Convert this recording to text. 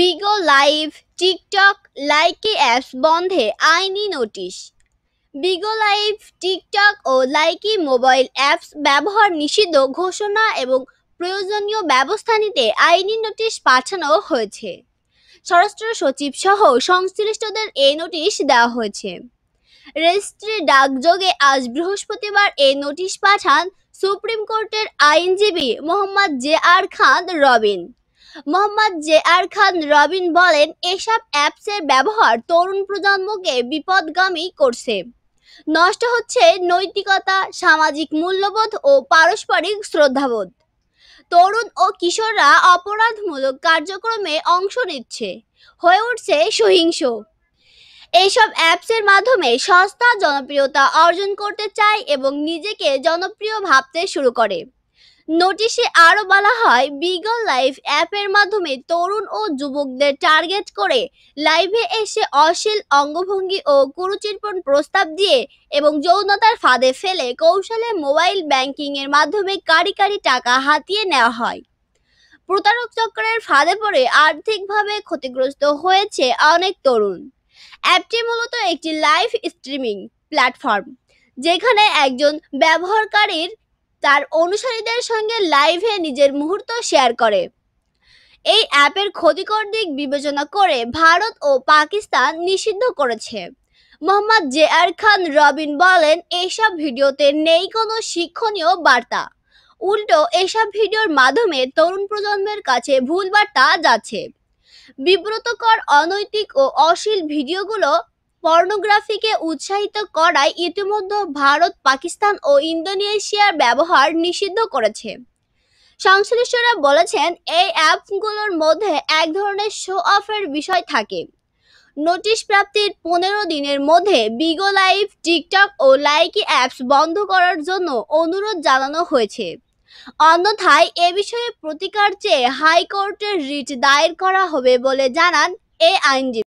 বিগো live TikTok Likee apps বন্ধে আইনি notice Bigo live TikTok ও লাইকি মোবাইল অ্যাপস ব্যবহার নিষিদ্ধ ঘোষণা এবং প্রয়োজনীয় ব্যবস্থা নিতে আইনি নোটিশ পাঠানো হয়েছে স্বরাষ্ট্র সচিব সহ সংশ্লিষ্টদের এই নোটিশ দেওয়া হয়েছে রেজিস্ট্রি ডাকযোগে আজ বৃহস্পতিবার এই নোটিশ পাঠান সুপ্রিম কোর্টের আইনজীবী Mohammad J R Khan Robin Mohammad J R Khan Robin বলেন এসব অ্যাপসের ব্যবহার তরুণ প্রজন্মকে বিপদগামী করছে নষ্ট হচ্ছে নৈতিকতা সামাজিক মূল্যবোধ ও পারস্পরিক শ্রদ্ধাবোধ তরুণ ও কিশোররা অপরাধমূলক কার্যক্রমে অংশ নিচ্ছে হয়ে উঠছে সহিংস এইসব অ্যাপসের মাধ্যমে সস্তা জনপ্রিয়তা অর্জন করতে চায় এবং নিজেকে জনপ্রিয় ভাবতে শুরু করে নোটিশে আরও বলা হয় বিগল লাইভ অ্যাপের মাধ্যমে তরুণ ও যুবকদের টার্গেট করে লাইভে এসে অশ্লীল অঙ্গভঙ্গি ও কুরুচিপূর্ণ প্রস্তাব দিয়ে এবং যৌনতার ফাঁদে ফেলে কৌশলে মোবাইল ব্যাংকিংয়ের মাধ্যমে কারি কারি টাকা হাতিয়ে নেওয়া হয় প্রতারক চক্রের ফাঁদে পড়ে আর্থিকভাবে ক্ষতিগ্রস্ত হয়েছে অনেক তরুণ অ্যাপটি মূলত একটি লাইভ স্ট্রিমিং প্ল্যাটফর্ম যেখানে একজন ব্যবহারকারীর তার অনুসারীদের সঙ্গে লাইভে নিজের মুহূর্ত শেয়ার করে এই অ্যাপের ক্ষতিকর দিক বিবেচনা করে ভারত ও পাকিস্তান নিষিদ্ধ করেছে মোহাম্মদ জে আর খান রবিন বলেন এইসব ভিডিওতে নেই কোনো শিক্ষণীয় বার্তা উল্টো এসব ভিডিওর মাধ্যমে তরুণ প্রজন্মের কাছে ভুল বার্তা যাচ্ছে বিব্রতকর অনৈতিক ও অশ্লীল ভিডিওগুলো পর্নোগ্রাফিকে উৎসাহিত করায় ইতিমধ্যে ভারত পাকিস্তান ও ইন্দোনেশিয়ার ব্যবহার নিষিদ্ধ করেছে সংশ্লিষ্টরা বলেছেন এই অ্যাপগুলোর মধ্যে এক ধরনের শো অফের বিষয় থাকে নোটিশ প্রাপ্তির পনেরো দিনের মধ্যে বিগো লাইভ টিকটক ও লাইকি অ্যাপস বন্ধ করার জন্য অনুরোধ জানানো হয়েছে অন্যথায় এ বিষয়ে প্রতিকার চেয়ে হাইকোর্টের রিট দায়ের করা হবে বলে জানান এ আইনজীবী